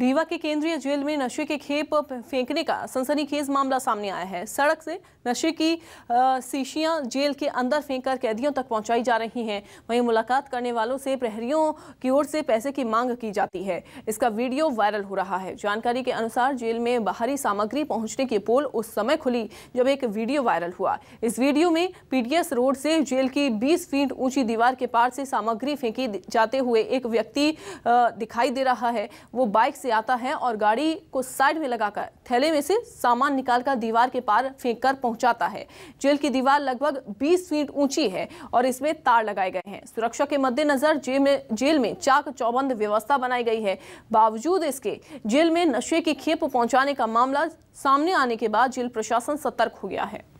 रीवा के केंद्रीय जेल में नशे के खेप फेंकने का सनसनीखेज मामला सामने आया है सड़क से नशे की शीशियां जेल के अंदर फेंककर कैदियों तक पहुंचाई जा रही हैं वहीं मुलाकात करने वालों से प्रहरियों की ओर से पैसे की मांग की जाती है इसका वीडियो वायरल हो रहा है जानकारी के अनुसार जेल में बाहरी सामग्री पहुँचने की पोल उस समय खुली जब एक वीडियो वायरल हुआ इस वीडियो में पीडीएस रोड से जेल की बीस फीट ऊंची दीवार के पार से सामग्री फेंकी जाते हुए एक व्यक्ति दिखाई दे रहा है वो बाइक से से आता है और गाड़ी को साइड में लगाकर थैले में से सामान निकालकर दीवार के पार फेंक कर पहुंचाता है जेल की दीवार लगभग 20 फीट ऊंची है और इसमें तार लगाए गए हैं सुरक्षा के मद्देनजर जेल में जेल में चाक चौबंद व्यवस्था बनाई गई है बावजूद इसके जेल में नशे की खेप पहुँचाने का मामला सामने आने के बाद जेल प्रशासन सतर्क हो गया है